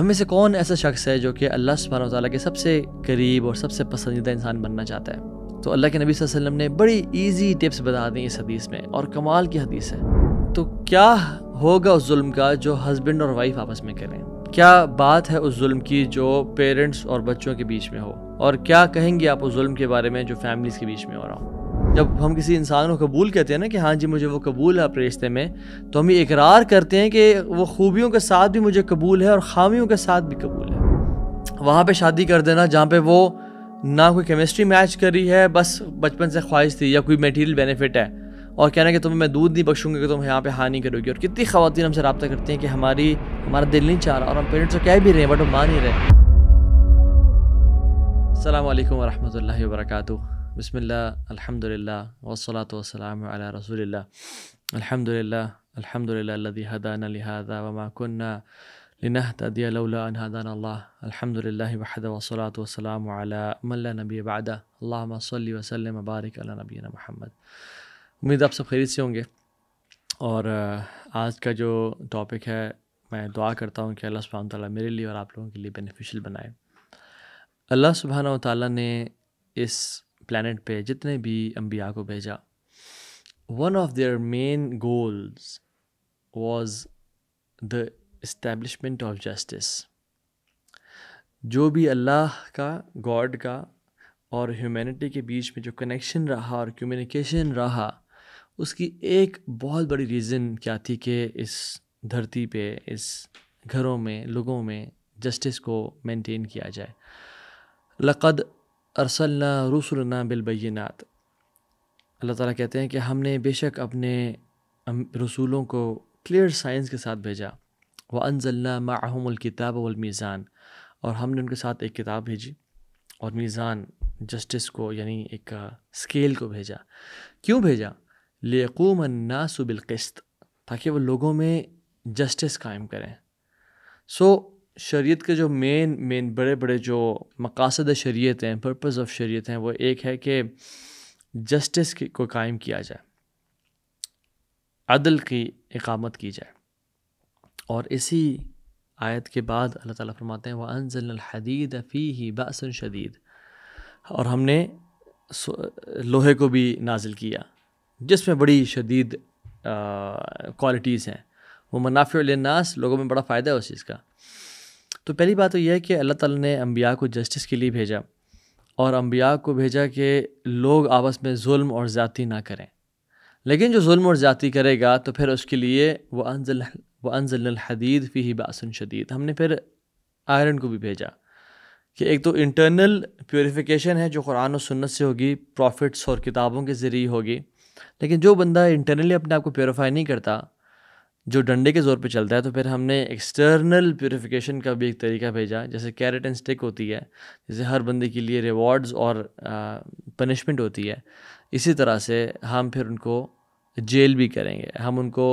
हम में से कौन ऐसा शख्स है जो कि अल्लाह सुबहान तौला के सबसे करीब और सबसे पसंदीदा इंसान बनना चाहता है तो अल्लाह के नबी वसल्लम ने बड़ी ईजी टिप्स बता दी इस हदीस में और कमाल की हदीस है तो क्या होगा उस जुल्म का जो हस्बैंड और वाइफ आपस में करें क्या बात है उस जुल्म की जो पेरेंट्स और बच्चों के बीच में हो और क्या कहेंगे आप उस जुल्म के बारे में जो फैमिलीज़ के बीच में हो रहा हूँ जब हम किसी इंसान को कबूल कहते हैं ना कि हाँ जी मुझे वो कबूल है अपने रिश्ते में तो हम ये इकरार करते हैं कि वो खूबियों के साथ भी मुझे कबूल है और खामियों के साथ भी कबूल है वहाँ पे शादी कर देना जहाँ पे वो ना कोई केमिस्ट्री मैच कर रही है बस बचपन से ख्वाहिश थी या कोई मटेरियल बेनिफिट है और कहना कि तुम्हें मैं दूध नहीं बख्शूंगी कि तुम यहाँ पे हानि करोगी और कितनी खातन हमसे रबता करती हैं कि हमारी हमारा दिल नहीं चाह रहा और हम पेरेंट्स को तो कह भी रहे हैं बट वो मान ही रहे अल्लाम वरहमल वर्का बिसमिल्लाह अल्हम्दुलिल्लाह वसलात वसलाम अला रसूलिल्लाह अल्हम्दुलिल्लाह अल्हम्दुलिल्लाह लदी हदाना लिहादा वमा कुन्ना लिनहतदिय लौला अन हदाना अल्लाह अल्हम्दुलिल्लाह वहदा वसलात वसलाम अला मन ला नबी बअदा अल्लाहुम्मा सल्लि व व बारिक अला नबीना मुहम्मद उम्मीद आप सब खैरियत से होंगे और आज का जो टॉपिक है मैं दुआ करता हूँ कि अल्लाह सुबहान ताली मेरे लिए और आप लोगों के लिए बेनिफिशियल बनाए अल्लाह सुबहाना ताली ने इस प्लानट पे जितने भी अम्बिया को भेजा one of their main goals was the establishment of justice जो भी अल्लाह का गॉड का और ह्यूमैनिटी के बीच में जो कनेक्शन रहा और कम्युनिकेशन रहा उसकी एक बहुत बड़ी रीज़न क्या थी कि इस धरती पे इस घरों में लोगों में जस्टिस को मेंटेन किया जाए लक़द रसुल रसुलना बिलबैनात अल्लाह ताला कहते हैं कि हमने बेशक अपने रसूलों को क्लियर साइंस के साथ भेजा व अनजल्ला किताब वमीज़ान और हमने उनके साथ एक किताब भेजी और मीज़ान जस्टिस को यानी एक स्केल को भेजा क्यों भेजा लेकूम नासबिलकस्त ताकि वो लोगों में जस्टिस कायम करें सो so, शरीयत के जो मेन मेन बड़े बड़े जो मकासद शरीयत हैं पर्पज़ ऑफ शरीयत हैं वो एक है कि जस्टिस को कायम किया जाए अदल की इकामत की जाए और इसी आयत के बाद अल्लाह ताला फरमाते हैं वह अनजलहदीद फ़ी ही बसन शदीद और हमने लोहे को भी नाजिल किया जिसमें बड़ी शदीद क्वालिटीज़ हैं वो मुनाफ़ नास लोगों में बड़ा फ़ायदा है उस चीज़ का तो पहली बात तो यह है कि अल्लाह ताला ने अम्बिया को जस्टिस के लिए भेजा और अम्बिया को भेजा कि लोग आपस में जुल्म और ज़्यादी ना करें लेकिन जो जुल्म और ज़्यादी करेगा तो फिर उसके लिए वह अनजल वह अनजल हदीद फ़ी ही बासन शदीद हमने फिर आयरन को भी भेजा कि एक तो इंटरनल प्योरीफिकेशन है जो कुरान और सुन्नत से होगी प्रॉफिट्स और किताबों के ज़रिए होगी लेकिन जो बंदा इंटरनली अपने आप को प्योरीफाई नहीं करता जो डंडे के ज़ोर पे चलता है तो फिर हमने एक्सटर्नल प्योरीफिकेशन का भी एक तरीका भेजा जैसे कैरेट एंड स्टिक होती है जैसे हर बंदे के लिए रिवॉर्ड्स और पनिशमेंट होती है इसी तरह से हम फिर उनको जेल भी करेंगे हम उनको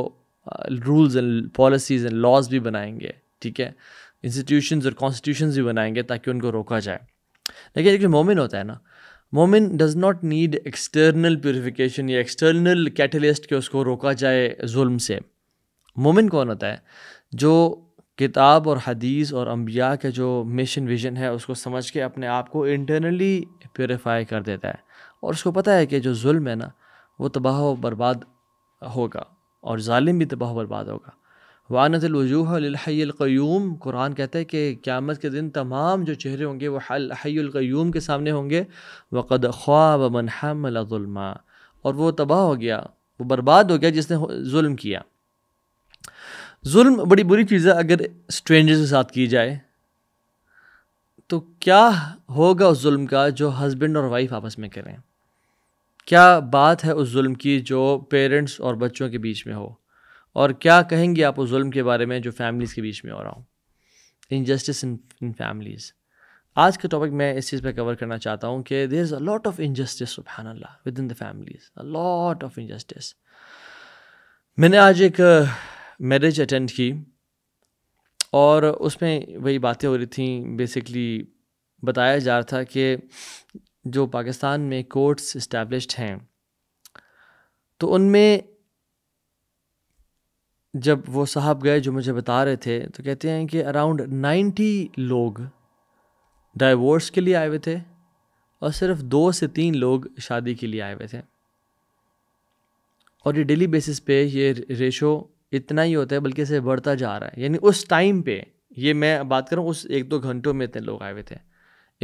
rules and policies and laws भी बनाएंगे ठीक है इंस्टीट्यूशंस और कॉन्स्टिट्यूशन भी बनाएंगे ताकि उनको रोका जाए लेकिन एक मोमिन होता है ना मोमिन does not need external purification या एक्सटर्नल कैटलिस्ट के उसको रोका जाए जुल्म से मोमिन कौन होता है जो किताब और हदीस और अम्बिया के जो मिशन विजन है उसको समझ के अपने आप को इंटरनली प्योरीफाई कर देता है और उसको पता है कि जो जुल्म है ना वो तबाह व बर्बाद होगा और ालिम भी तबाह बर्बाद होगा वानतलवजूहलक़यूम कुरान कहते हैं कि क़्यामत के दिन तमाम जो चेहरे होंगे वह हलहैलकयूम के सामने होंगे वक़द ख्वाब मनहमल और वो तबाह हो गया वो बर्बाद हो गया जिसने जुल्म किया जुल्म बड़ी बुरी चीज़ है अगर स्ट्रेंजर्स के साथ की जाए तो क्या होगा उस जुल्म का जो हस्बैंड और वाइफ आपस में करें क्या बात है उस जुल्म की जो पेरेंट्स और बच्चों के बीच में हो और क्या कहेंगे आप उस जुल्म के बारे में जो फैमिलीज़ के बीच में हो रहा हूँ इनजस्टिस इन इन फैमिलीज़ आज के टॉपिक मैं इस चीज़ पे कवर करना चाहता हूँ कि there is a lot of injustice within the families a lot of injustice मैंने आज एक मैरिज अटेंड की और उसमें वही बातें हो रही थी बेसिकली बताया जा रहा था कि जो पाकिस्तान में कोर्ट्स इस्टेब्लिश हैं तो उनमें जब वो साहब गए जो मुझे बता रहे थे तो कहते हैं कि अराउंड नाइन्टी लोग डाइवोर्स के लिए आए हुए थे और सिर्फ दो से तीन लोग शादी के लिए आए हुए थे और ये डेली बेसिस पे ये रेशो इतना ही होता है बल्कि इसे बढ़ता जा रहा है यानी उस टाइम पे ये मैं बात करूँ उस एक दो घंटों में इतने लोग आए हुए थे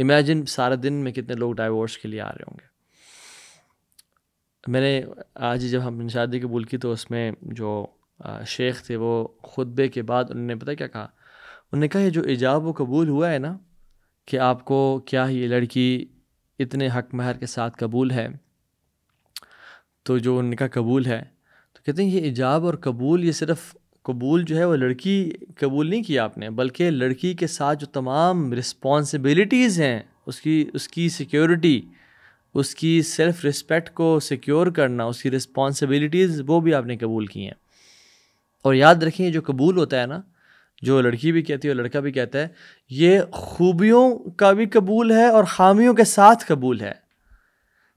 इमेजिन सारा दिन में कितने लोग डाइवोर्स के लिए आ रहे होंगे मैंने आज जब हम शादी कबूल की तो उसमें जो शेख थे वो खुतबे के बाद उन्होंने पता क्या कहा उन्होंने कहा ये जो ईजाब व कबूल हुआ है ना कि आपको क्या ये लड़की इतने हक महर के साथ कबूल है तो जो उनका कबूल है कहते हैं ये इजाब और कबूल ये सिर्फ कबूल जो है वो लड़की कबूल नहीं किया आपने बल्कि लड़की के साथ जो तमाम रिस्पॉन्सिबिलिटीज़ हैं उसकी उसकी सिक्योरिटी उसकी सेल्फ़ रिस्पेक्ट को सिक्योर करना उसकी रिस्पॉन्सिबिलिटीज़ वो भी आपने कबूल की हैं और याद रखें जो कबूल होता है ना जो लड़की भी कहती है और लड़का भी कहता है ये खूबियों का भी कबूल है और ख़ामियों के साथ कबूल है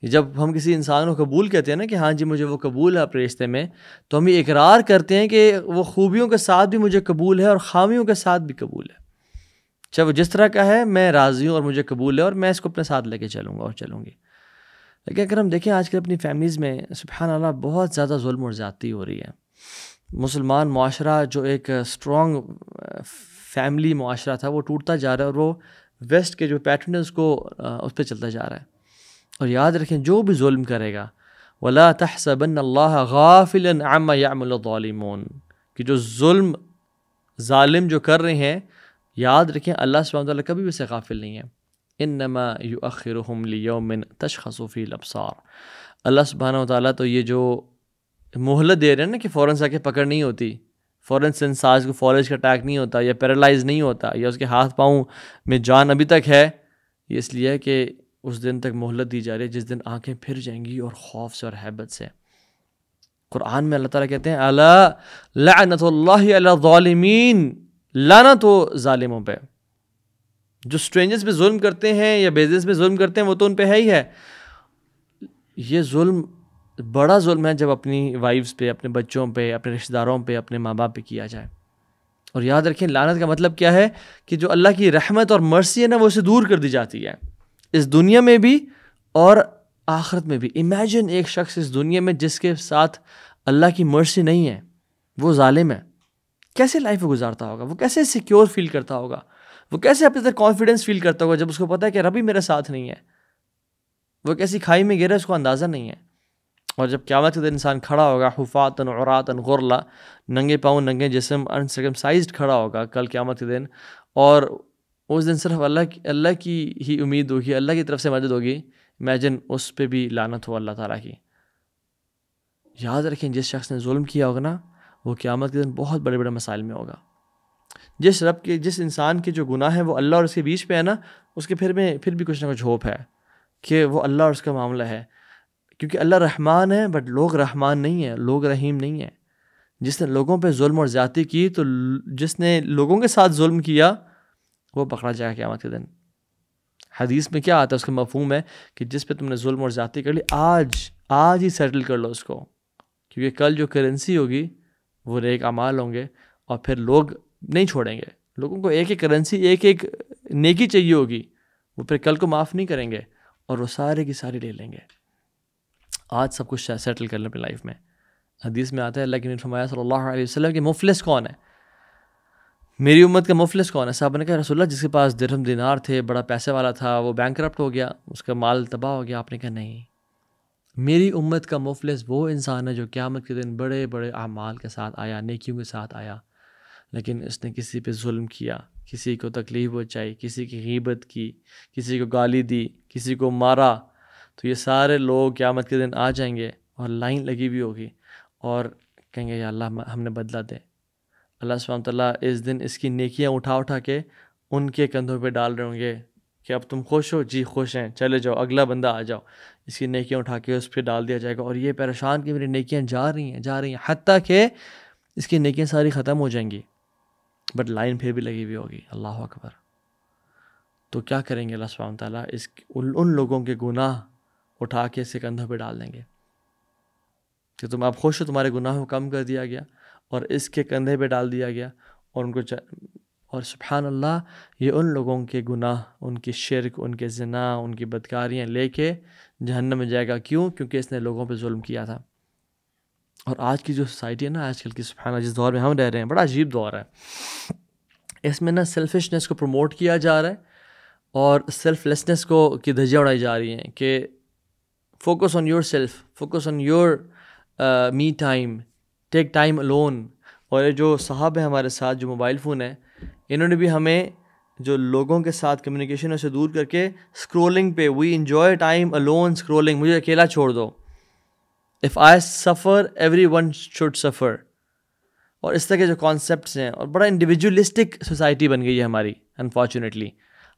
जब हम किसी इंसान को कबूल कहते हैं ना कि हाँ जी मुझे वो कबूल है अपने रिश्ते में तो हम ये इकरार करते हैं कि वो खूबियों के साथ भी मुझे कबूल है और ख़ामियों के साथ भी कबूल है चाहे वो जिस तरह का है मैं राज़ी हूँ और मुझे कबूल है और मैं इसको अपने साथ लेके चलूँगा और चलूँगी लेकिन अगर हम देखें आजकल अपनी फैमिलीज़ में सुबहान अल्लाह बहुत ज़्यादा जुल्म और ज़्यादती हो रही है मुसलमान माशरा जो एक स्ट्रॉन्ग फैमिली माशरा था वो टूटता जा रहा है और वो वेस्ट के जो पैटर्न है उसको उस पर चलता जा रहा है और याद रखें जो भी जुल्म करेगा वला तहसबन अल्लाह गाफिल आमा यामलिमून कि जो जुल्म ालिम जो कर रहे हैं याद रखें अल्लाह सुबह कभी भी उसे गाफिल नहीं है इन नमा यू अखिरम लियोमिन तशखसूफ़ी लबसार अल्लाह सुबहाना ताली तो ये जो मोहलत दे रहे हैं ना कि फ़ौरन से आके पकड़ नहीं होती फ़ौरन से इंसाज को फॉरेज का अटैक नहीं होता या पैरालाइज नहीं होता या उसके हाथ पाँव में जान अभी तक है ये इसलिए कि उस दिन तक मोहलत दी जा रही है जिस दिन आंखें फिर जाएंगी और खौफ से और हैबत से कुरान में अल्लाह ताला कहते हैं अलामीन लानत लाना तो ालिमों पे जो स्ट्रेंजर्स पे जुल्म करते हैं या बेजनेस में जुल्म करते हैं वो तो उन पे है ही है ये जुल्म बड़ा जुल्म है जब अपनी वाइफ्स पे अपने बच्चों पे अपने रिश्तेदारों पे अपने माँ बाप पे किया जाए और याद रखें लानत का मतलब क्या है कि जो अल्लाह की रहमत और मर्सी है ना वो उसे दूर कर दी जाती है इस दुनिया में भी और आखरत में भी इमेजिन एक शख्स इस दुनिया में जिसके साथ अल्लाह की मर्सी नहीं है वो ालिम है कैसे लाइफ में गुजारता होगा वो कैसे सिक्योर फील करता होगा वो कैसे अपने अंदर कॉन्फिडेंस फील करता होगा जब उसको पता है कि रबी मेरे साथ नहीं है वो कैसी खाई में गिरा उसको अंदाज़ा नहीं है और जब क्यामत के दिन इंसान खड़ा होगा हफातन औरतन गुरला नंगे पाँव नंगे जिसम अनसकमसाइज खड़ा होगा कल क्यामत के दिन और उस दिन सिर्फ अल्लाह अल्लाह की ही उम्मीद होगी अल्लाह की तरफ से मदद होगी इमेजिन उस पर भी लानत हो अल्लाह ताला की याद रखें जिस शख्स ने जुल्म किया होगा ना वो क़्यामत के दिन बहुत बड़े बड़े मसाइल में होगा जिस रब के जिस इंसान के जो गुनाह है वो अल्लाह और उसके बीच पे है ना उसके फिर में फिर भी कुछ ना कुछ होप है कि वो अल्लाह और उसका मामला है क्योंकि अल्लाह रहमान है बट लोग रहमान नहीं है लोग रहीम नहीं है जिसने लोगों पे जुल्म और ज़्यादती की तो जिसने लोगों के साथ जुल्म किया वो पकड़ा जाएगा क़्यामत के दिन हदीस में क्या आता है उसका मफहूम है कि जिस पे तुमने जुल्म और ज़्यादा कर ली आज आज ही सेटल कर लो उसको क्योंकि कल जो करेंसी होगी वो नेक अमाल होंगे और फिर लोग नहीं छोड़ेंगे लोगों को एक एक करेंसी एक एक नेकी चाहिए होगी वो फिर कल को माफ़ नहीं करेंगे और वो सारे की सारी ले लेंगे आज सब कुछ सेटल कर लें अपनी लाइफ में हदीस में आता है लेकिन फरमाया सल्लल्लाहु अलैहि वसल्लम मुफलिस कौन है मेरी उम्मत का मुफलिस कौन है साहब ने कहा रसोल्ला जिसके पास दरम दिनार थे बड़ा पैसे वाला था वो बैंक हो गया उसका माल तबाह हो गया आपने कहा नहीं मेरी उम्मत का मुफलिस वो इंसान है जो क़्यामत के दिन बड़े बड़े अमाल के साथ आया नेकियों के साथ आया लेकिन उसने किसी पे जुल्म किया किसी को तकलीफ़ पहुँचाई किसी की हिबत की किसी को गाली दी किसी को मारा तो ये सारे लोग क़्यामत के दिन आ जाएंगे और लाइन लगी हुई होगी और कहेंगे या अल्लाह हमने बदला दे अल्लाह सुबह इस दिन इसकी नेकियाँ उठा उठा के उनके कंधों पर डाल रहे होंगे कि अब तुम खुश हो जी खुश हैं चले जाओ अगला बंदा आ जाओ इसकी नेकियाँ उठा के उस पर डाल दिया जाएगा और ये परेशान कि मेरी नेकियाँ जा रही हैं जा रही हैं हती कि इसकी नेकियाँ सारी ख़त्म हो जाएंगी बट लाइन फिर भी लगी हुई होगी अल्लाह अकबर तो क्या करेंगे अल्लाह सुबह इस उन, उन लोगों के गुनाह उठा के इसके कंधों पर डाल देंगे कि तुम आप खुश हो तुम्हारे गुनाह को कम कर दिया गया और इसके कंधे पे डाल दिया गया और उनको और सुबहान अल्लाह ये उन लोगों के गुनाह उनकी शिरक उनके जना उनकी बदकारियाँ लेके जहन्नम में जाएगा क्यों क्योंकि इसने लोगों पे जुल्म किया था और आज की जो सोसाइटी है ना आजकल की सुबहाना जिस दौर में हम रह रहे हैं बड़ा अजीब दौर है इसमें ना सेल्फिशनेस को प्रमोट किया जा रहा है और सेल्फलेसनेस को की धजिया उड़ाई जा रही हैं कि focus on yourself focus on your me time take time alone और ये जो साहब हैं हमारे साथ जो मोबाइल फ़ोन है इन्होंने भी हमें जो लोगों के साथ कम्युनिकेशन से दूर करके स्क्रोलिंग पे we enjoy time alone scrolling मुझे अकेला छोड़ दो if I suffer everyone should suffer और इस तरह के जो कॉन्सेप्ट हैं और बड़ा इंडिविजुअलिस्टिक सोसाइटी बन गई है हमारी अनफॉर्चुनेटली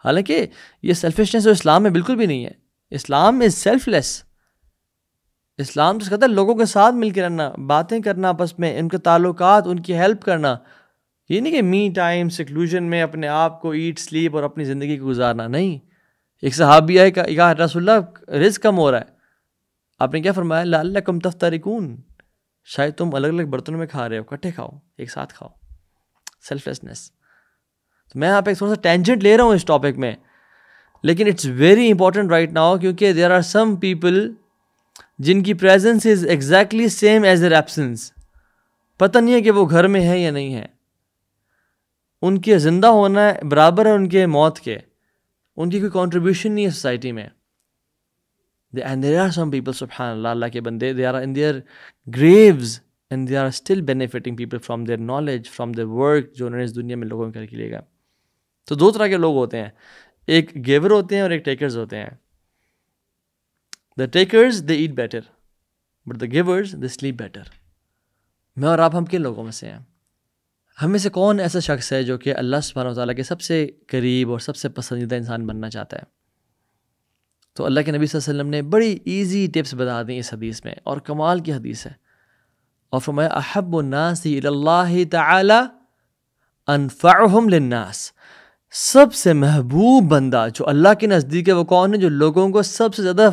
हालांकि ये सेल्फिशनेस और इस्लाम में बिल्कुल भी नहीं है इस्लाम इज़ सेल्फलेस इस्लाम तो कहता है लोगों के साथ मिलकर रहना बातें करना आपस में उनके ताल्लुक उनकी हेल्प करना ये नहीं कि मी टाइम सिक्लूजन में अपने आप को ईट स्लीप और अपनी ज़िंदगी को गुजारना नहीं एक सहाबिया है कहा रसुल्ला रिज कम हो रहा है आपने क्या फरमाया लाल कम तफ्तारिकून शायद तुम अलग अलग बर्तनों में खा रहे हो इकट्ठे खाओ एक साथ खाओ सेल्फलेसनेस तो मैं यहाँ पे थोड़ा सा टेंजेंट ले रहा हूँ इस टॉपिक में लेकिन it's very important right now क्योंकि देर आर सम पीपल जिनकी presence is exactly same as their absence पता नहीं है कि वो घर में है या नहीं है उनके ज़िंदा होना बराबर है उनके मौत के उनकी कोई कॉन्ट्रीब्यूशन नहीं है सोसाइटी में एंड देर आर समीपल सुबहान अल्लाह के बंदे they are in their graves and they are still benefiting people from their knowledge from their work जो उन्होंने इस दुनिया में लोगों में करके लिएगा तो दो तरह के लोग होते हैं एक गेवर होते हैं और एक टेकर्स होते हैं the takers they eat better but the givers they sleep better मैं और आप हम किन लोगों में से हैं हम में से कौन ऐसा शख्स है जो कि अल्लाह सुबह तौल के सबसे करीब और सबसे पसंदीदा इंसान बनना चाहता है तो अल्लाह के नबी वसल्लम ने बड़ी ईजी टिप्स बता दी इस हदीस में और कमाल की हदीस है और फरमाया अहब नासी ताला सबसे महबूब बंदा जो अल्लाह के नज़दीक है वो कौन है जो लोगों को सबसे ज़्यादा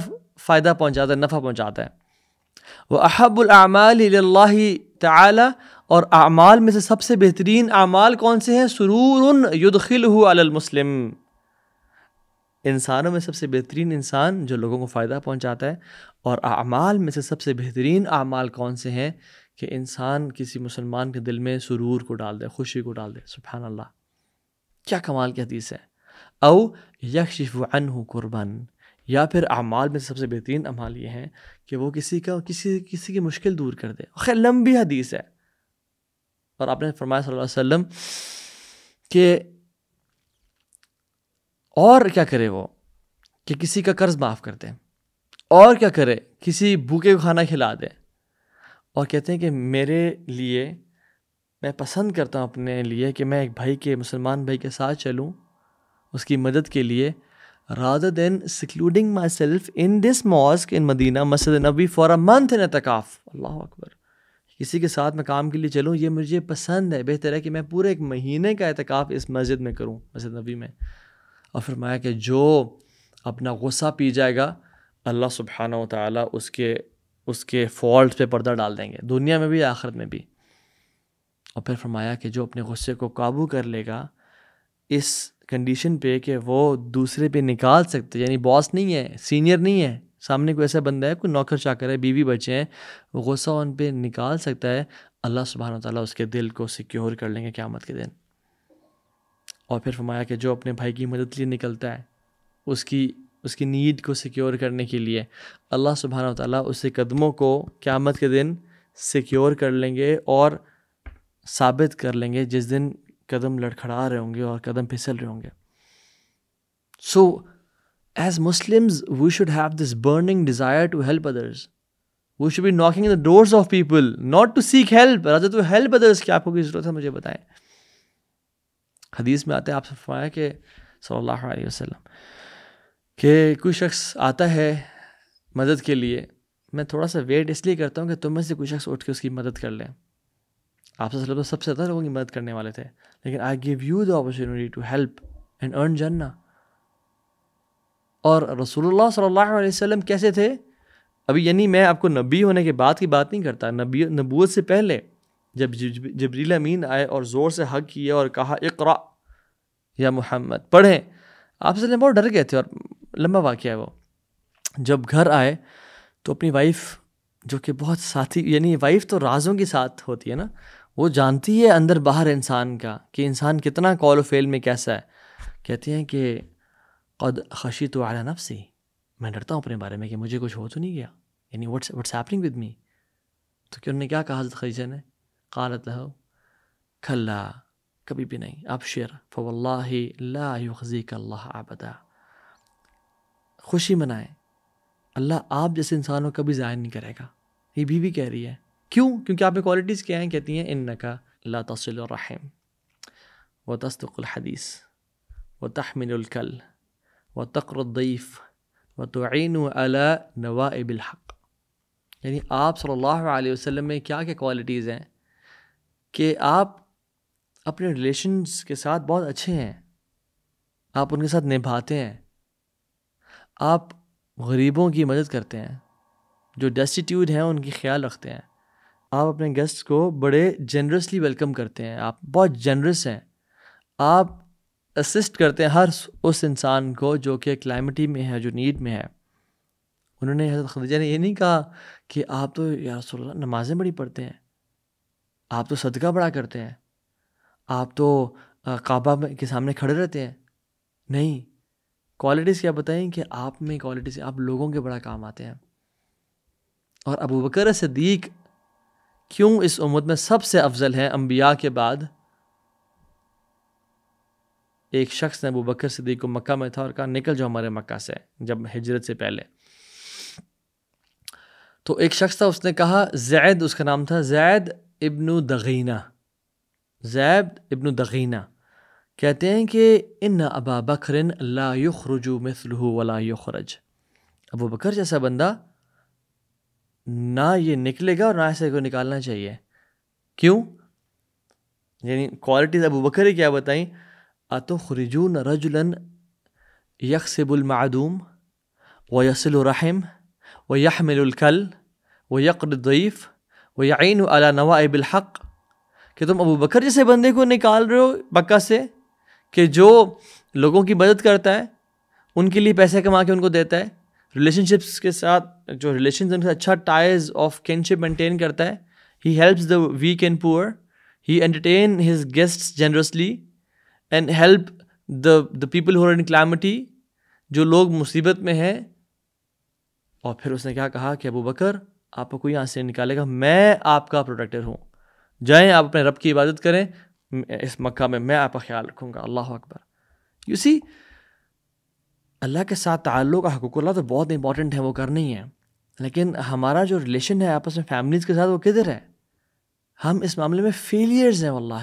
फ़ायदा पहुँचाता है नफ़ा पहुँचाता है वह अहबुलमाल ताला और अमाल में से सबसे बेहतरीन अमाल कौन से हैं सुरूर युदखिल मुस्लिम इंसानों में सबसे बेहतरीन इंसान जो लोगों को फ़ायदा पहुंचाता है और अमाल में से सबसे बेहतरीन अमाल कौन से हैं कि इंसान किसी मुसलमान के दिल में सुरूर को डाल दे खुशी को डाल दे सुबहान अल्लाह क्या कमाल की हदीस है औ यकशिफ अनहु कुर्बन या फिर अमाल में सबसे बेहतरीन अमाल ये हैं कि वो किसी का किसी किसी की मुश्किल दूर कर दे खैर लंबी हदीस है और आपने फरमाया सल्लल्लाहु अलैहि वसल्लम कि और क्या करे वो कि किसी का कर्ज़ माफ़ कर दे और क्या करे किसी भूखे को खाना खिला दे और कहते हैं कि मेरे लिए मैं पसंद करता हूँ अपने लिए कि मैं एक भाई के मुसलमान भाई के साथ चलूँ उसकी मदद के लिए rather than secluding myself in this mosque in Medina, Masjid Nabi for a month in atakaf. Allahu Akbar. किसी के साथ मैं काम के लिए चलूँ ये मुझे पसंद है बेहतर है कि मैं पूरे एक महीने का अहतकाफ़ इस मस्जिद में करूँ मस्जिद नबी में और फरमाया कि जो अपना गुस्सा पी जाएगा अल्लाह सुबहाना ताला उसके उसके फॉल्ट पे पर्दा डाल देंगे दुनिया में भी आखिरत में भी और फिर फरमाया कि जो अपने गुस्से को काबू कर लेगा इस कंडीशन पे कि वो दूसरे पे निकाल सकते यानी बॉस नहीं है सीनियर नहीं है सामने कोई ऐसा बंदा है कोई नौकर चाकर है बीवी बच्चे हैं गुस्सा उन पर निकाल सकता है अल्लाह सुबहाना ताली उसके दिल को सिक्योर कर लेंगे क़्यामत के दिन और फिर फरमाया कि जो अपने भाई की मदद लिए निकलता है उसकी उसकी नीड को सिक्योर करने के लिए अल्लाह सुबहाना ताली उसके कदमों को क़्यामत के दिन सिक्योर कर लेंगे और साबित कर लेंगे जिस दिन कदम लड़खड़ा रहे होंगे और कदम फिसल रहे होंगे so as Muslims we should have this burning desire to help others we should be knocking the doors of people not to seek help राजा टू हेल्प अदर्स की आपको की ज़रूरत है मुझे बताएं हदीस में आते हैं आपसे फरमाया कि सल्लल्लाहु अलैहि वसल्लम कि कोई शख्स आता है मदद के लिए मैं थोड़ा सा वेट इसलिए करता हूँ कि तुम में से कोई शख्स उठ के उसकी मदद कर लें आपसे सब सबसे तो ज़्यादा लोगों की मदद करने वाले थे लेकिन I give you the opportunity to help and earn जन्ना और रसूलुल्लाह सल्लल्लाहु अलैहि वसल्लम कैसे थे अभी यानी मैं आपको नबी होने के बाद की बात नहीं करता नबी नबूत से पहले जब जबरील अमीन आए और ज़ोर से हक किए और कहा इकरा या मोहम्मद पढ़ें आप सल्लम बहुत डर गए थे और लंबा वाक़ है वो जब घर आए तो अपनी वाइफ जो कि बहुत साथी यानी वाइफ तो राजों के साथ होती है ना वो जानती है अंदर बाहर इंसान का कि इंसान कितना कॉल फेल में कैसा है कहती हैं कि कद खशी तो आला नफसी मैं डरता हूँ अपने बारे में कि मुझे कुछ हो तो नहीं गया यानी what's what's happening with me तो कि उन्होंने क्या कहा हजरत खदीजा ने कालत लहो खल्ला कभी भी नहीं अब शेर फ़ल्लाजी लाजी कल्ला आबदा खुशी मनाएं अल्लाह आप जैसे इंसान को कभी ज़ाया नहीं करेगा ये बीवी कह रही है क्यों क्योंकि आप में क्वालिटीज़ क्या हैं कहती हैं इन का ला व तस्तुलहदीस व तहमिनकल व तक्रदीफ़ व तोन नवा नवाबिलहक़ यानी आप सल्लल्लाहु अलैहि वसल्लम में क्या क्या क्वालिटीज़ हैं कि आप अपने रिलेशन्स के साथ बहुत अच्छे हैं आप उनके साथ निभाते हैं आप गरीबों की मदद करते हैं जो डेस्टिट्यूड हैं उनकी ख्याल रखते हैं आप अपने गेस्ट को बड़े जनरसली वेलकम करते हैं आप बहुत जनरस हैं आप असिस्ट करते हैं हर उस इंसान को जो कि क्लाइमेटी में है जो नीड में है उन्होंने हजरत खदीजा ने ये नहीं कहा कि आप तो यार सोल्ला नमाजें बड़ी पढ़ते हैं आप तो सदका बड़ा करते हैं आप तो काबा के सामने खड़े रहते हैं नहीं क्वालिटीज़ क्या बताएं कि आप में क्वालिटीज़ आप लोगों के बड़ा काम आते हैं और अबू बकर सदीक क्यों इस उम्मत में सबसे अफजल है अम्बिया के बाद एक शख्स ने अबू बकर सिद्दीक को मक्का में था और कहा निकल जाओ हमारे मक्का से जब हिजरत से पहले तो एक शख्स था उसने कहा जैद उसका नाम था जैद इब्न दगीना जैद इब्न दगीना कहते हैं कि इन अबा बकरन ला युखरजू मिसलू वला युखरज अबू बकर जैसा बंदा ना ये निकलेगा और ना ऐसे को निकालना चाहिए क्यों यानी क्वालिटीज़ अबू बकर क्या बताई अतो खरिजून रजुलन यकसबुलमूम व यसलरहम व यहमिलकल व यकदयफ़ व यान अला नवाबिलहक़ कि तुम अबू बकर जैसे बंदे को निकाल रहे हो पक्का से कि जो लोगों की मदद करता है उनके लिए पैसे कमा के उनको देता है रिलेशनशिप्स के साथ जो रिलेशन उनके अच्छा टाइज ऑफ किनशिप मेंटेन करता है he helps the weak and poor he entertain his guest generously and help the the people who're in calamity जो लोग मुसीबत में हैं और फिर उसने क्या कहा कि अबू बकर आपको कोई यहाँ से निकालेगा मैं आपका प्रोटेक्टर हूँ जाएं आप अपने रब की इबादत करें इस मक्का में मैं आपका ख्याल रखूँगा अल्लाह अकबर यू सी अल्लाह के साथ ताल्लुक हकूकल्ला तो बहुत इंपॉर्टेंट है वो करनी है लेकिन हमारा जो रिलेशन है आपस में फैमिलीज़ के साथ वो किधर है हम इस मामले में फेलियर्स हैं वल्ला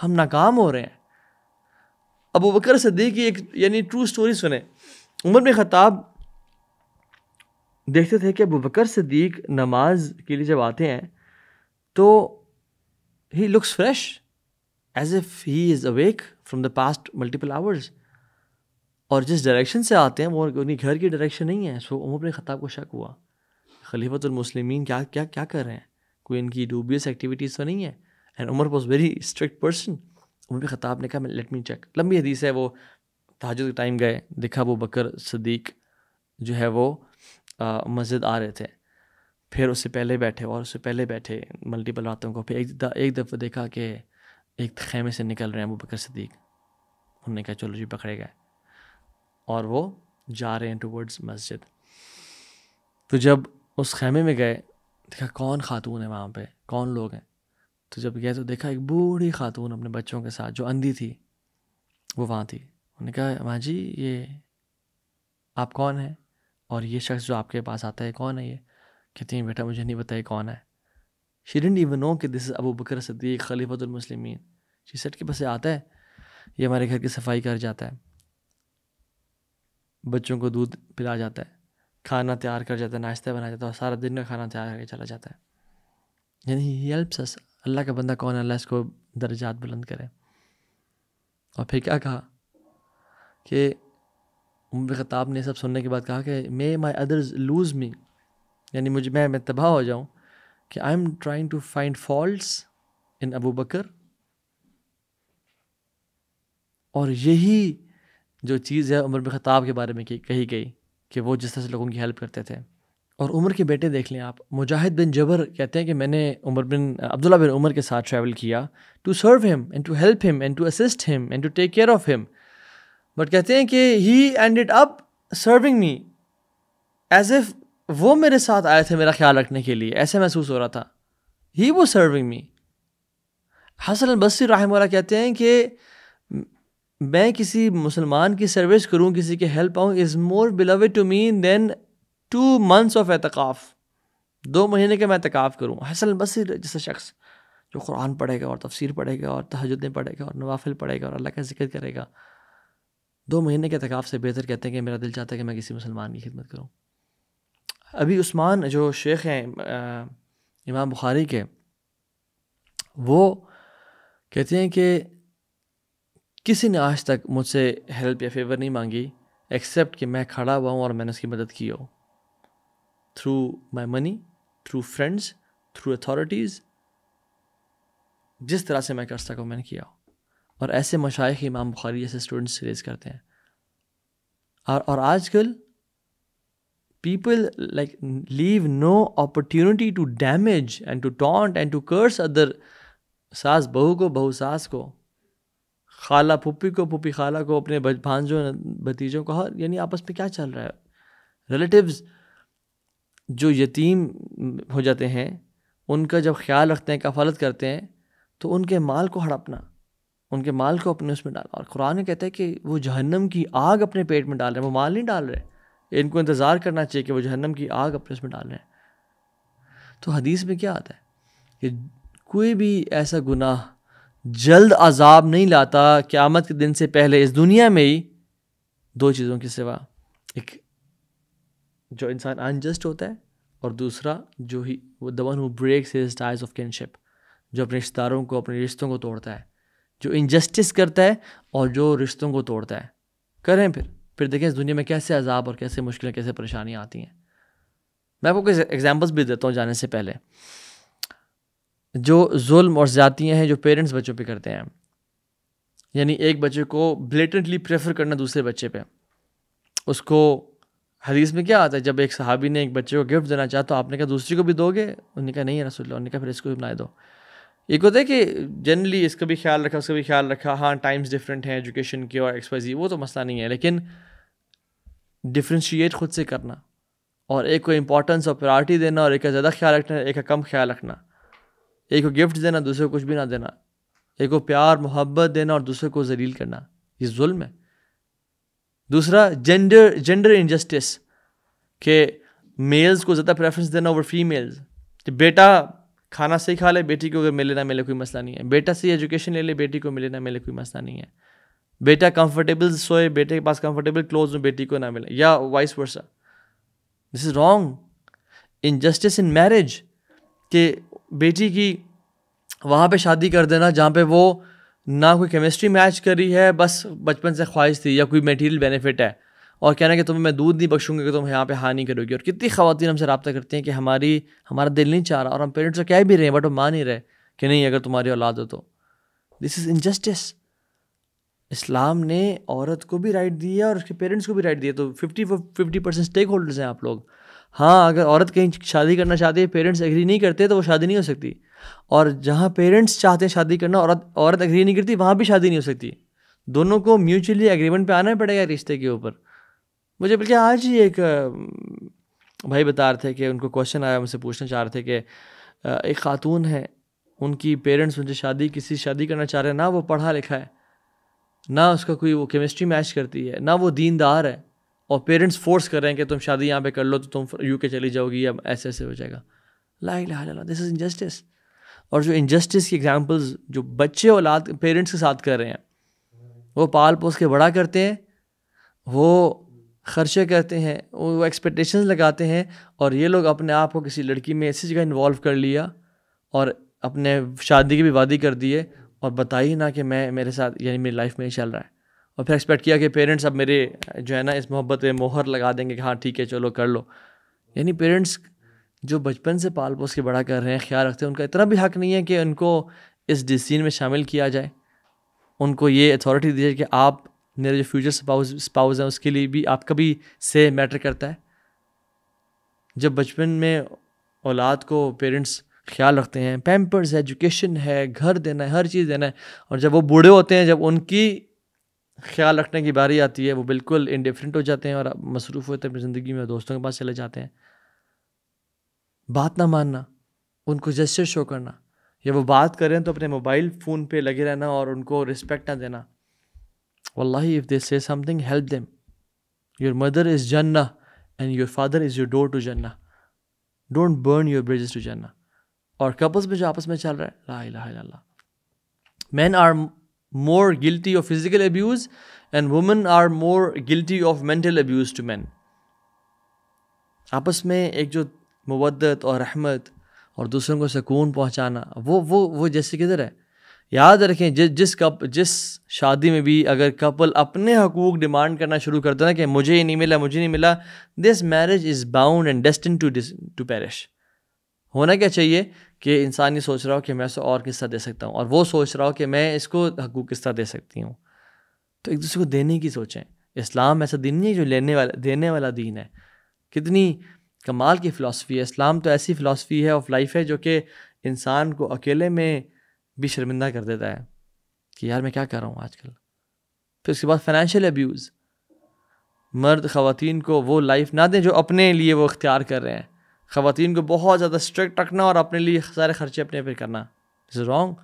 हम नाकाम हो रहे हैं अब बकर सदीक की एक यानी ट्रू स्टोरी सुने उमर में ख़ताब देखते थे कि अबू बकर सदीक नमाज के लिए जब आते हैं तो he looks fresh as if he is awake from the past multiple hours और जिस डायरेक्शन से आते हैं वो उनके घर की डायरेक्शन नहीं है सो उमर अपने ख़ताब को शक हुआ खलीफतमसलिमिन क्या क्या क्या कर रहे हैं कोई इनकी डूबियस एक्टिविटीज़ तो नहीं है and Umar was very strict person Umar Khattab ने कहा लेट मी चेक लंबी हदीस है वो ताज के टाइम गए देखा वो बकर सदीक जो है वो मस्जिद आ रहे थे फिर उससे पहले बैठे और उससे पहले बैठे मल्टीपल रातों को फिर एक दा, एक दफ़ा देखा कि एक खेमे से निकल रहे हैं वो बकर सदीक उन्होंने कहा चलो जी पकड़े गए और वो जा रहे हैं टूवर्ड्स मस्जिद तो जब उस खेमे में गए देखा कौन खातून है वहाँ पे कौन लोग हैं तो जब गए तो देखा एक बूढ़ी खातून अपने बच्चों के साथ जो अंधी थी वो वहाँ थी उन्होंने कहा माँ जी ये आप कौन हैं और ये शख्स जो आपके पास आता है कौन है ये कहती हैं बेटा मुझे नहीं पता ये कौन है शी डेंट इवन नो कि this is Abu Bakr Siddiq खलीफतमसलिमिन शी सेट के बस आता है ये हमारे घर की सफाई कर जाता है बच्चों को दूध पिला जाता है खाना तैयार कर जाता है नाश्ता बनाया जाता है और सारा दिन का खाना तैयार करके चला जाता है यानी ही हेल्प्स अस अल्लाह का बंदा कौन है अल्लाह इसको दर्जात बुलंद करे और फिर क्या कहा कि उम्र खताब ने सब सुनने के बाद कहा कि मे माई अदर्स लूज़ मी यानी मुझे मैं मैं तबाह हो जाऊँ कि I am trying to find fault in Abu Bakr और यही जो चीज़ है उमर बिन ख़ताब के बारे में कही गई कि वो जिस तरह से लोगों की हेल्प करते थे और उमर के बेटे देख लें आप मुजाहिद बिन जबर कहते हैं कि मैंने उमर बिन अब्दुल्ला बिन उमर के साथ ट्रैवल किया to serve him and to help him and to assist him and to take care of him but कहते हैं कि he ended up serving me as if वो मेरे साथ आए थे मेरा ख्याल रखने के लिए ऐसे महसूस हो रहा था ही वो सर्विंग मी हसन बसर रहमला कहते हैं कि मैं किसी मुसलमान की सर्विस करूँ किसी की हेल्प आऊं is more beloved to me than two months of एतकाफ़ दो महीने के मैं एतकाफ़ करूँ हसल बसर जैसा शख्स जो कुरान पढ़ेगा और तफसीर पढ़ेगा और तहजदें पढ़ेगा और नवाफिल पढ़ेगा और अल्लाह का जिक्र करेगा दो महीने के तकाफ़ से बेहतर कहते हैं कि मेरा दिल चाहता है कि मैं किसी मुसलमान की खिदमत करूँ अभी उस्मान जो शेख हैं इमाम बुखारी के वो कहते हैं कि किसी ने आज तक मुझसे हेल्प या फेवर नहीं मांगी एक्सेप्ट कि मैं खड़ा हुआ हूँ और मैंने उसकी मदद की हो through my money through friends through authorities जिस तरह से मैं कर सका मैंने किया और ऐसे मशाइ इमाम बुखारी जैसे स्टूडेंट्स रेज करते हैं और और आजकल people like leave no opportunity to damage and to taunt and to curse other सास बहू को बहू सास को खाला पुप्पी को पुप्पी खाला को अपने भांजों भतीजों को हर यानी आपस में क्या चल रहा है रिलेटिव्स जो यतीम हो जाते हैं उनका जब ख्याल रखते हैं कफालत करते हैं तो उनके माल को हड़पना उनके माल को अपने उसमें डालना और कुरान कहता है कि वो जहन्नम की आग अपने पेट में डाल रहे हैं वो माल नहीं डाल रहे इनको इंतज़ार करना चाहिए कि वो जहन्नम की आग अपने उसमें डाल रहे हैं तो हदीस में क्या आता है कि कोई भी ऐसा गुनाह जल्द अजाब नहीं लाता क़्यामत के दिन से पहले इस दुनिया में ही दो चीज़ों के सिवा एक जो इंसान अनजस्ट होता है और दूसरा जो ही वो the one who breaks his ties of kinship जो अपने रिश्तेदारों को अपने रिश्तों को तोड़ता है जो इनजस्टिस करता है और जो रिश्तों को तोड़ता है करें फिर फिर देखें इस दुनिया में कैसे अजाब और कैसे मुश्किलें कैसे परेशानियाँ आती हैं मैं आपको कुछ एग्जाम्पल्स भी देता हूँ जाने से पहले जो जुल्म और ज़्यादियाँ हैं जो पेरेंट्स बच्चों पे करते हैं यानी एक बच्चे को ब्लेटेंटली प्रेफर करना दूसरे बच्चे पे उसको हदीस में क्या आता है जब एक सहाबी ने एक बच्चे को गिफ्ट देना चाहा तो आपने कहा दूसरी को भी दोगे उन्होंने कहा नहीं है रसोल्ला उन्होंने कहा फिर इसको भी बनाए दो एक होता है कि जनरली इसका भी ख्याल रखा उसका भी ख्याल रखा हाँ टाइम्स डिफरेंट हैं एजुकेशन के और एक्सपाइजी वो तो मसला नहीं है लेकिन डिफ्रेंशिएट खुद से करना और एक को इम्पोर्टेंस और प्रायोरिटी देना और एक का ज़्यादा ख्याल रखना एक का कम ख्याल रखना एक को गिफ्ट देना दूसरे को कुछ भी ना देना एक को प्यार मोहब्बत देना और दूसरे को जलील करना ये जुल्म है दूसरा जेंडर जेंडर इनजस्टिस के मेल्स को ज़्यादा प्रेफरेंस देना ओवर फीमेल्स कि बेटा खाना सही खा ले बेटी को अगर मिले ना मिले कोई मसला नहीं है बेटा सही एजुकेशन ले ले बेटी को मिले ना मिले कोई मसला नहीं है बेटा कंफर्टेबल सोए बेटे के पास कंफर्टेबल क्लोज हो बेटी को ना मिले या vice versa this is wrong injustice in marriage कि बेटी की वहाँ पे शादी कर देना जहाँ पे वो ना कोई केमिस्ट्री मैच करी है बस बचपन से ख्वाहिश थी या कोई मटेरियल बेनिफिट है और कहना कि तुम्हें मैं दूध नहीं बख्शूंगी कि तुम यहाँ पे हानि करोगी और कितनी खातन हमसे रबता करती हैं कि हमारी हमारा दिल नहीं चाह रहा और हम पेरेंट्स को तो कह भी रहे हैं बट वो मान ही रहे कि नहीं अगर तुम्हारी औलाद हो तो दिस इज़ इनजस्टिस इस्लाम ने औरत को भी राइट दी है और उसके पेरेंट्स को भी राइट दिया तो fifty fifty percent stakeholders हैं आप लोग हाँ अगर औरत कहीं शादी करना चाहती है पेरेंट्स एग्री नहीं करते तो वो शादी नहीं हो सकती और जहाँ पेरेंट्स चाहते हैं शादी करना औरत औरत एग्री नहीं करती वहाँ भी शादी नहीं हो सकती दोनों को म्यूचुअली एग्रीमेंट पे आना पड़ेगा रिश्ते के ऊपर मुझे बल्कि आज ही एक भाई बता रहे थे कि उनको क्वेश्चन आया मुझसे पूछना चाह रहे थे कि एक खातून है उनकी पेरेंट्स उनसे शादी किसी शादी करना चाह रहे हैं ना वो पढ़ा लिखा है ना उसका कोई वो केमिस्ट्री मैच करती है ना वो दीनदार है और पेरेंट्स फोर्स कर रहे हैं कि तुम शादी यहाँ पे कर लो तो तुम यू के चली जाओगी या ऐसे ऐसे हो जाएगा ला ला दिस इज़ इनजस्टिस और जो इनजस्टिस की एग्जाम्पल्स जो बच्चे औलाद पेरेंट्स के साथ कर रहे हैं वो पाल पोस के बड़ा करते हैं वो खर्चे करते हैं वो एक्सपेक्टेशन लगाते हैं और ये लोग अपने आप को किसी लड़की में ऐसी जगह इन्वॉल्व कर लिया और अपने शादी की भी वादी कर दिए और बताइए ना कि मैं मेरे साथ यानी मेरी लाइफ में ही चल रहा है और फिर एक्सपेक्ट किया कि पेरेंट्स अब मेरे जो है ना इस मोहब्बत में मोहर लगा देंगे कि हाँ ठीक है चलो कर लो यानी पेरेंट्स जो बचपन से पाल पोस के बड़ा कर रहे हैं ख्याल रखते हैं उनका इतना भी हक नहीं है कि उनको इस डिसीजन में शामिल किया जाए उनको ये अथॉरिटी दी जाए कि आप मेरे जो फ्यूचर स्पाउस स्पाउस हैं उसके लिए भी आपका भी से मैटर करता है जब बचपन में औलाद को पेरेंट्स ख्याल रखते हैं पैम्पर्स है एजुकेशन है घर देना है हर चीज़ देना है और जब वो बूढ़े होते हैं जब उनकी ख्याल रखने की बारी आती है वो बिल्कुल इनडिफरेंट हो जाते हैं और मसरूफ़ होते हैं अपनी ज़िंदगी में दोस्तों के पास चले जाते हैं बात ना मानना उनको जैसे शो करना या वो बात करें तो अपने मोबाइल फ़ोन पे लगे रहना और उनको रिस्पेक्ट ना देना वल्ला if they say something help them your mother is जन्ना and your father is your door to जन्ना don't burn your bridges to जन्ना और कपल्स में जो आपस में चल रहा है ला ला men are more guilty of physical abuse and women are more guilty of mental abuse to men. आपस में एक जो मुबदत और रहमत और दूसरों को सुकून पहुंचाना वो वो वो जैसे किधर है याद रखें जि, जिस कप जिस शादी में भी अगर कपल अपने हकूक डिमांड करना शुरू करते ना कि मुझे ही नहीं मिला मुझे नहीं मिला this marriage is bound and destined to to perish होना क्या चाहिए कि इंसान ये सोच रहा हो कि मैं इसको और तरह दे सकता हूँ और वो सोच रहा हो कि मैं इसको हकूक किस तरह दे सकती हूँ तो एक दूसरे को देने की सोचें इस्लाम ऐसा दिन नहीं है जो लेने वाला देने वाला दीन है कितनी कमाल की फ़िलासफ़ी है इस्लाम तो ऐसी फ़िलासफ़ी है ऑफ लाइफ है जो कि इंसान को अकेले में भी शर्मिंदा कर देता है कि यार मैं क्या कर रहा हूँ आजकल फिर उसके बाद फाइनेंशियल अब्यूज़ मर्द ख़वातीन को वो लाइफ ना दें जो अपने लिए वो इख्तियार कर रहे हैं ख़वान को बहुत ज़्यादा स्ट्रिक्ट रखना और अपने लिए सारे खर्चे अपने पे करना इज़ रॉन्ग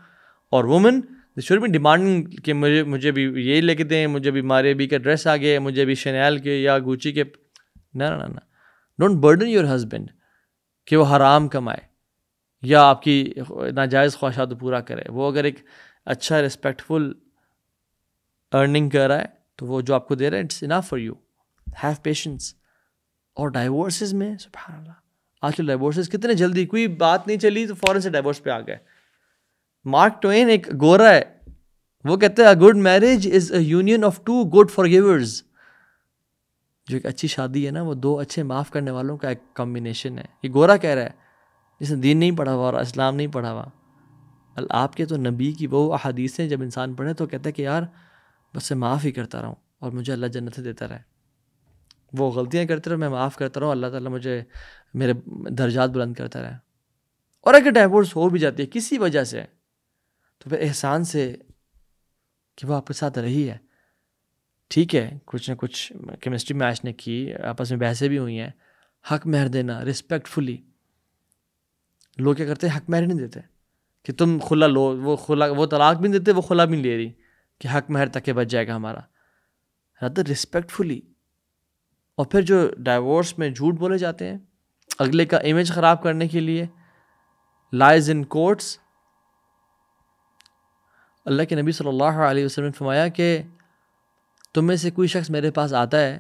और वुमेन शुड भी डिमांडिंग कि मुझे मुझे भी ये लेके दें मुझे भी मारे बी का ड्रेस आ गया मुझे भी शनैल के या गुची के ना ना ना डोंट बर्डन योर हस्बैंड कि वो हराम कमाए या आपकी नाजायज़ ख्वाहिशात पूरा करे वो अगर एक अच्छा रिस्पेक्टफुल अर्निंग कर रहा है तो वो जो आपको दे रहा है it's enough for you have patience और डाइवोर्सेज में सुबह आजकल डाइवोर्सेस तो कितने जल्दी कोई बात नहीं चली तो फ़ौरन से डाइवोर्स पे आ गए मार्क ट्वेन एक गोरा है वो कहते हैं a good marriage is a union of two good forgivers जो एक अच्छी शादी है ना वो दो अच्छे माफ़ करने वालों का एक कॉम्बिनेशन है ये गोरा कह रहा है जिसने दीन नहीं पढ़ा हुआ और इस्लाम नहीं पढ़ा हुआ अल आपके तो नबी की वो अहादीसें जब इंसान पढ़े तो कहता है कि यार बस से माफ़ ही करता रहूँ और मुझे अल्लाह जन्नत देता रहे वो गलतियाँ करते रहो मैं माफ़ करता रहूँ अल्लाह ताला मुझे मेरे दर्जात बुलंद करता रहे और अगर डाइवोर्स हो भी जाती है किसी वजह से तो फिर एहसान से कि वो आपके साथ रही है ठीक है कुछ ना कुछ केमिस्ट्री मैच ने की आपस में बहसें भी हुई हैं हक महर देना रिस्पेक्टफुली लोग क्या करते हैं हक महर नहीं देते कि तुम खुला लो वो खुला वो तलाक भी नहीं देते वो खुला भी नहीं ले रही कि हक महर तक के बच जाएगा हमारा रहा रिस्पेक्टफुली और फिर जो डाइवोर्स में झूठ बोले जाते हैं अगले का इमेज ख़राब करने के लिए लाइज इन कोर्ट्स अल्लाह के नबी सल्लल्लाहु अलैहि वसल्लम ने फरमाया कि तुम में से कोई शख्स मेरे पास आता है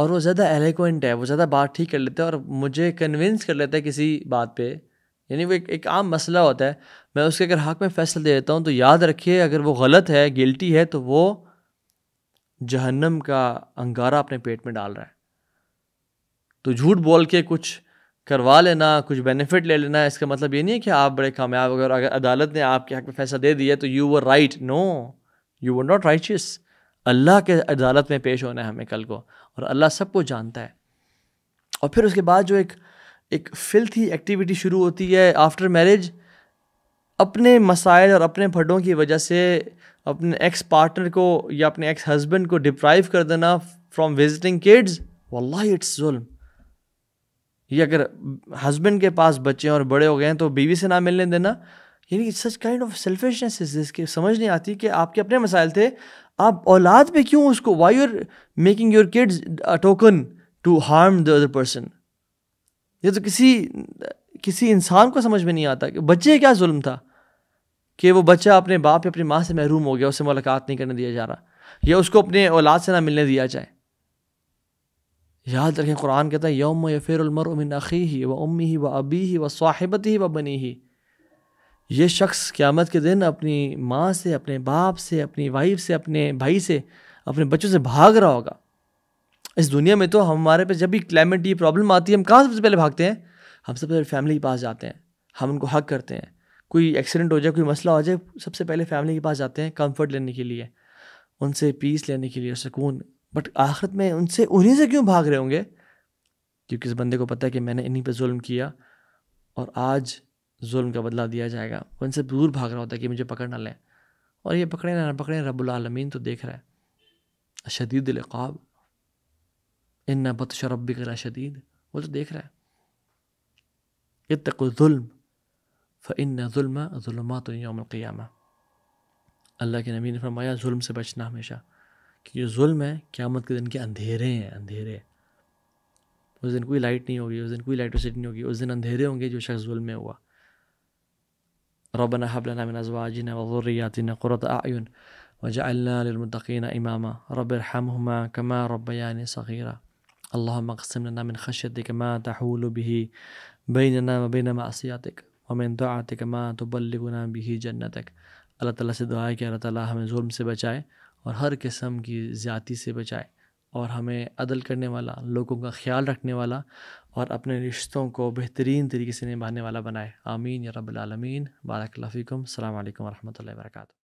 और वो ज़्यादा एलोक्वेंट है वो ज़्यादा बात ठीक कर लेता है और मुझे कन्विंस कर लेता है किसी बात पे यानी वो एक, एक आम मसला होता है मैं उसके अगर हक़ में फ़ैसला दे देता हूँ तो याद रखिए अगर वो गलत है गिल्टी है तो वो जहन्नम का अंगारा अपने पेट में डाल रहा है तो झूठ बोल के कुछ करवा लेना कुछ बेनिफिट ले लेना इसका मतलब ये नहीं है कि आप बड़े कामयाब अगर अगर अदालत ने आपके हक में फैसला दे दिया तो you were right no you were not righteous अल्लाह के अदालत में पेश होना है हमें कल को और अल्लाह सबको जानता है और फिर उसके बाद जो एक एक फिल्थी एक्टिविटी शुरू होती है आफ्टर मैरिज अपने मसाइल और अपने फटों की वजह से अपने एक्स पार्टनर को या अपने एक्स हस्बैंड को डिप्राइव कर देना फ्रॉम विजिटिंग किड्स वल्ला इट्स जुल्म ये अगर हस्बैंड के पास बच्चे और बड़े हो गए हैं तो बीवी से ना मिलने देना यानी such kind of selfishness is this समझ नहीं आती कि आपके अपने मसाइल थे आप औलाद पे क्यों उसको why you're making your kids a token to harm the other person ये तो किसी किसी इंसान को समझ में नहीं आता कि बच्चे क्या जुल्म था कि वो बच्चा अपने बाप या अपनी माँ से महरूम हो गया उसे मुलाकात नहीं करने दिया जा रहा या उसको अपने औलाद से ना मिलने दिया जाए याद रखें कुरान कहता है यौम उमर उमिन अखी ही व उम्मी ही व अबी ही व साहिबत ही व बनी ही ये शख्स क़्यामत के दिन अपनी माँ से अपने बाप से अपनी वाइफ से अपने भाई से अपने बच्चों से भाग रहा होगा इस दुनिया में तो हमारे पे जब भी क्लाइमेट ये प्रॉब्लम आती है हम कहाँ सबसे पहले भागते हैं हम सबसे पहले फैमिली के पास जाते हैं हम उनको हक करते हैं कोई एक्सीडेंट हो जाए कोई मसला हो जाए सबसे पहले फैमिली के पास जाते हैं कम्फर्ट लेने के लिए उनसे पीस लेने के लिए सुकून बट आखिरत में उनसे उन्हीं से क्यों भाग रहे होंगे क्योंकि इस बंदे को पता है कि मैंने इन्हीं पर जुल्म किया और आज जुल्म का बदला दिया जाएगा वो इनसे दूर भाग रहा होता है कि मुझे पकड़ ना लें और ये पकड़े ना पकड़े रबालमीन तो देख रहा है शदीद लक़ाब इन बत शरबी करा शदीद वो तो देख रहा है इतुल्म फ़िन ज़ुल्म ज़ुलमात योम अल्लाह के नबी ने फरमाया जुल्म से बचना हमेशा कि ये जुल्म है क्यामत के दिन के अंधेरे हैं अंधेरे उस दिन कोई लाइट नहीं होगी उस दिन कोई इलेक्ट्रिसिटी नहीं होगी उस दिन अंधेरे होंगे जो शख्स जुल्म में हुआ ربنا هب لنا من أزواجنا وذرياتنا قرة أعين وجعلنا للمتقين إماما رب ارحمهما كما ربياني صغيرا اللهم اقسم لنا من خشيتك ما تحول به بيننا وبين معصيتك ومن طاعتك ما تبلغنا به جنتك अल्लाह ताला से दुआ है कि अल्लाह ताला हमें जुल्म से बचाए और हर किस्म की ज़्यादती से बचाए और हमें अदल करने वाला लोगों का ख्याल रखने वाला और अपने रिश्तों को बेहतरीन तरीके से निभाने वाला बनाए आमीन या रबालमीन बारकल्लाफ़िकम अल्लाम वरहमल वर्का